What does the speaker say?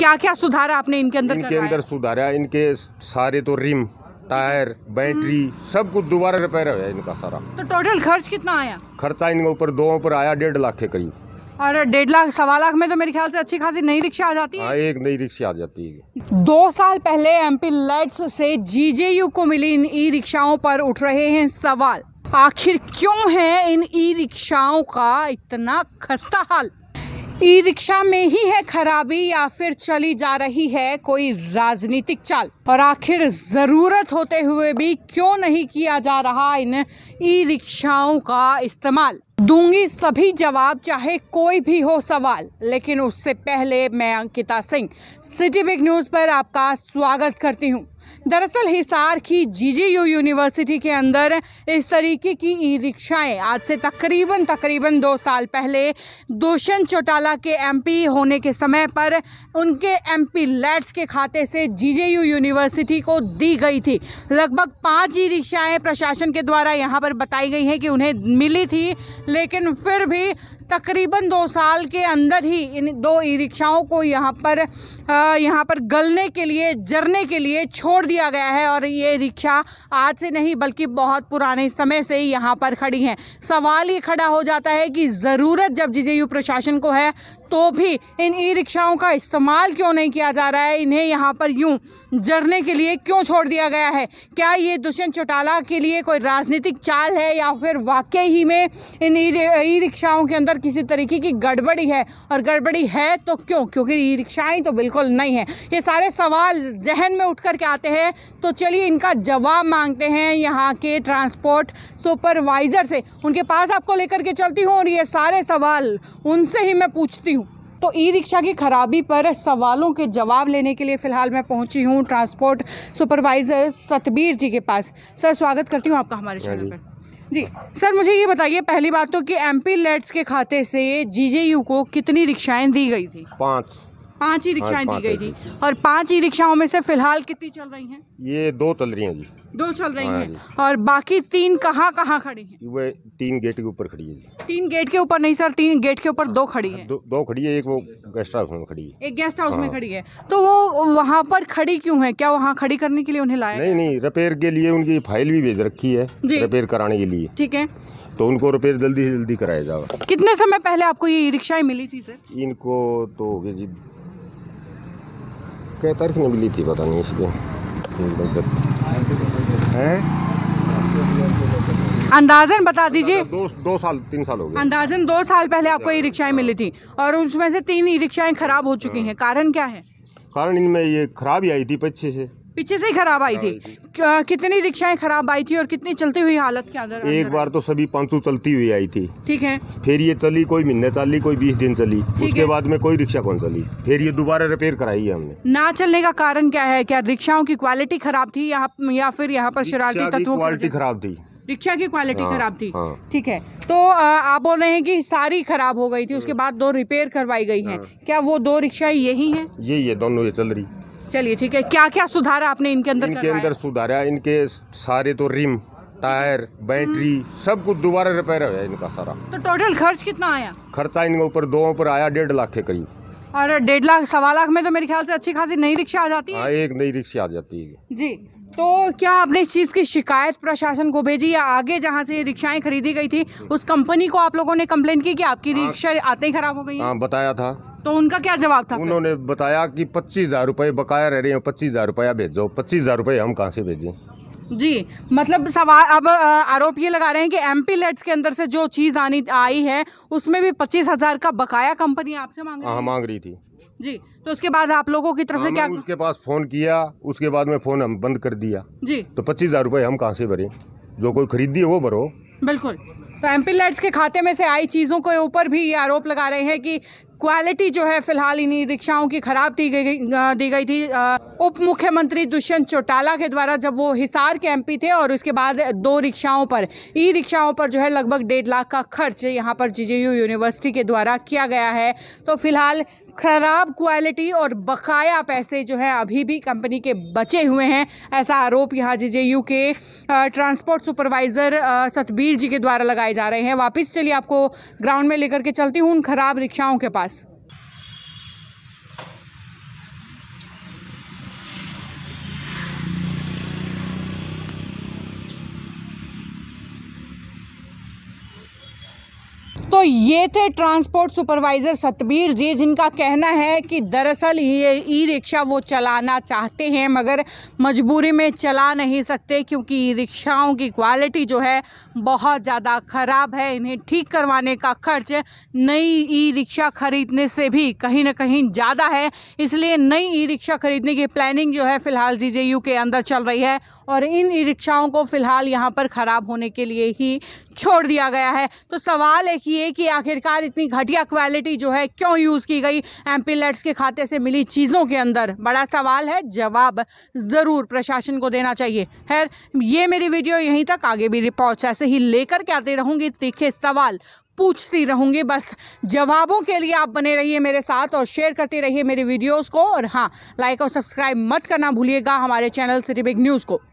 क्या क्या सुधारा आपने इनके अंदर इनके अंदर सुधारा इनके सारे तो रिम टायर बैटरी सब कुछ दोबारा रिपेयर हो इनका सारा तो टोटल खर्च कितना आया खर्चा इनके ऊपर दो ऊपर आया डेढ़ लाख के करीब और डेढ़ लाख सवा लाख में तो मेरे ख्याल से अच्छी खासी नई रिक्शा आ जाती है हाँ, एक नई रिक्शा आ जाती है दो साल पहले एमपी लेट्स से जीजेयू को मिली इन ई रिक्शाओं पर उठ रहे हैं सवाल आखिर क्यों है इन ई रिक्शाओं का इतना खस्ता हाल ई रिक्शा में ही है खराबी या फिर चली जा रही है कोई राजनीतिक चाल और आखिर ज़रूरत होते हुए भी क्यों नहीं किया जा रहा इन ई रिक्शाओं का इस्तेमाल दूंगी सभी जवाब चाहे कोई भी हो सवाल लेकिन उससे पहले मैं Ankita Singh city big news पर आपका स्वागत करती हूँ दरअसल हिसार की जीजीयू यूनिवर्सिटी के अंदर इस तरीके की ई रिक्शाएं आज से तकरीबन तकरीबन दो साल पहले दुष्यंत चौटाला के एमपी होने के समय पर उनके एमपी लेट्स के खाते से यू यूनिवर्सिटी को दी गई थी लगभग पांच ई रिक्शाएं प्रशासन के द्वारा यहाँ पर बताई गई हैं कि उन्हें मिली थी लेकिन फिर भी तकरीबन दो साल के अंदर ही इन दो ई रिक्शाओं को यहाँ पर यहाँ पर गलने के लिए जरने के लिए छोड़ दिया गया है और ये रिक्शा आज से नहीं बल्कि बहुत पुराने समय से ही यहाँ पर खड़ी हैं सवाल ये खड़ा हो जाता है कि ज़रूरत जब जे प्रशासन को है तो भी इन ई रिक्शाओं का इस्तेमाल क्यों नहीं किया जा रहा है इन्हें यहाँ पर यूँ जरने के लिए क्यों छोड़ दिया गया है क्या ये दुष्यंत चौटाला के लिए कोई राजनीतिक चाल है या फिर वाकई ही में इन ई रिक्शाओं के अंदर किसी तरीके की गड़बड़ी है और गड़बड़ी है तो क्यों क्योंकि ई रिक्शाएँ तो बिल्कुल नहीं है ये सारे सवाल जहन में उठ करके आते हैं तो चलिए इनका जवाब मांगते हैं यहाँ के ट्रांसपोर्ट सुपरवाइज़र से उनके पास आपको लेकर के चलती हूँ और ये सारे सवाल उनसे ही मैं पूछती हूँ तो ई रिक्शा की खराबी पर सवालों के जवाब लेने के लिए फ़िलहाल मैं पहुंची हूं ट्रांसपोर्ट सुपरवाइज़र सतबीर जी के पास सर स्वागत करती हूं आपका हमारे हाँ चैनल पर जी सर मुझे ये बताइए पहली बात तो कि एम पी लेट्स के खाते से जीजेयू को कितनी रिक्शाएं दी गई थी पाँच पांच ही रिक्शाएं दी गई थी और पांच ही रिक्शाओं में से फिलहाल कितनी चल रही हैं ये दो चल रही हैं जी दो चल रही हाँ हैं और बाकी तीन कहाँ कहाँ खड़ी हैं वे तीन गेट के ऊपर खड़ी है तीन गेट के ऊपर नहीं सर तीन गेट के ऊपर दो खड़ी है दो, खड़ी है एक वो गेस्ट हाउस में खड़ी है एक गेस्ट हाउस में हाँ। खड़ी है तो वो वहाँ पर खड़ी क्यूँ है क्या वहाँ खड़ी करने के लिए उन्हें लाया नहीं नहीं रिपेयर के लिए उनकी फाइल भी भेज रखी है रिपेयर कराने के लिए ठीक है तो उनको रिपेयर जल्दी से जल्दी कराया जाएगा कितने समय पहले आपको ये रिक्शाएं मिली थी सर इनको तो हो गई जी क्या तारीख निकली थी पता नहीं इसकी है अंदाजन बता दीजिए दो, दो साल तीन साल हो गए अंदाजन दो साल पहले आपको ई रिक्शाएं मिली थी और उसमें से तीन ई रिक्शाएं खराब हो चुकी हाँ। हैं कारण क्या है कारण इनमें ये खराबी आई थी पच्चीस से पीछे से ही खराब आई थी हाँ कितनी रिक्शाएं खराब आई थी और कितनी चलती हुई हालत के अंदर एक बार तो सभी पाँच चलती हुई आई थी ठीक है फिर ये चली कोई महीने चली कोई बीस दिन चली उसके बाद में कोई रिक्शा कौन चली फिर ये दोबारा रिपेयर कराई है हमने ना चलने का कारण क्या है क्या रिक्शाओं की क्वालिटी खराब थी या फिर यहाँ पर शरारती तत्व क्वालिटी खराब थी रिक्शा की क्वालिटी हाँ, खराब थी हाँ, ठीक है तो आप बोल रहे हैं कि सारी खराब हो गई थी उसके हाँ। बाद दो रिपेयर करवाई गई है हाँ। क्या वो दो रिक्शा यही है यही ये दोनों ये चल रही चलिए ठीक है क्या क्या सुधारा आपने इनके अंदर इनके अंदर सुधारा इनके सारे तो रिम टायर बैटरी हम्म। सब कुछ दोबारा रिपेयर हो गया इनका सारा तो टोटल खर्च कितना आया खर्चा इनके ऊपर दो ऊपर आया डेढ़ लाख के करीब और डेढ़ लाख सवा लाख में तो मेरे ख्याल से अच्छी खासी नई रिक्शा आ जाती है आ, हाँ, एक नई रिक्शा आ जाती है जी तो क्या आपने इस चीज़ की शिकायत प्रशासन को भेजी या आगे जहाँ से रिक्शाएं खरीदी गई थी उस कंपनी को आप लोगों ने कम्प्लेन की कि आपकी हाँ। रिक्शा आते ही खराब हो गई हाँ बताया था तो उनका क्या जवाब था उन्होंने बताया कि पच्चीस हजार रुपये बकाया रह रहे हैं पच्चीस हजार रुपया भेजो पच्चीस हजार रुपये हम कहाँ से भेजें जी मतलब सवाल अब आरोप ये लगा रहे हैं कि एम पी लेट्स के अंदर से जो चीज़ आनी आई है उसमें भी पच्चीस हजार का बकाया कंपनी आपसे मांग रही हाँ, मांग रही थी जी तो उसके बाद आप लोगों की तरफ से हाँ, क्या उसके पास फ़ोन किया उसके बाद में फ़ोन हम बंद कर दिया जी तो पच्चीस हज़ार रूपए हम कहाँ से भरे जो कोई खरीदी है वो भरो बिल्कुल तो एम पी लेट्स के खाते में से आई चीज़ों के ऊपर भी ये आरोप लगा रहे हैं कि क्वालिटी जो है फिलहाल इन्हीं रिक्शाओं की ख़राब दी गई दी गई थी उप मुख्यमंत्री दुष्यंत चौटाला के द्वारा जब वो हिसार के एमपी थे और उसके बाद दो रिक्शाओं पर ई रिक्शाओं पर जो है लगभग डेढ़ लाख का खर्च यहाँ पर जीजेयू यूनिवर्सिटी के द्वारा किया गया है तो फिलहाल ख़राब क्वालिटी और बकाया पैसे जो है अभी भी कंपनी के बचे हुए हैं ऐसा आरोप यहाँ यू के ट्रांसपोर्ट सुपरवाइज़र सतबीर जी के द्वारा लगाए जा रहे हैं वापस चलिए आपको ग्राउंड में लेकर के चलती हूँ उन ख़राब रिक्शाओं के पास तो ये थे ट्रांसपोर्ट सुपरवाइज़र सतबीर जी जिनका कहना है कि दरअसल ये ई रिक्शा वो चलाना चाहते हैं मगर मजबूरी में चला नहीं सकते क्योंकि ई रिक्शाओं की क्वालिटी जो है बहुत ज़्यादा ख़राब है इन्हें ठीक करवाने का खर्च नई ई रिक्शा ख़रीदने से भी कहीं ना कहीं ज़्यादा है इसलिए नई ई रिक्शा ख़रीदने की प्लानिंग जो है फ़िलहाल जी के अंदर चल रही है और इन ई रिक्शाओं को फ़िलहाल यहाँ पर ख़राब होने के लिए ही छोड़ दिया गया है तो सवाल है कि ये कि आखिरकार इतनी घटिया क्वालिटी जो है क्यों यूज़ की गई एम के खाते से मिली चीज़ों के अंदर बड़ा सवाल है जवाब ज़रूर प्रशासन को देना चाहिए खैर ये मेरी वीडियो यहीं तक आगे भी रिपोर्ट्स ऐसे ही लेकर के आते रहूँगी तीखे सवाल पूछती रहूँगी बस जवाबों के लिए आप बने रहिए मेरे साथ और शेयर करते रहिए मेरी वीडियोज को और हाँ लाइक और सब्सक्राइब मत करना भूलिएगा हमारे चैनल सिटी बिग न्यूज़ को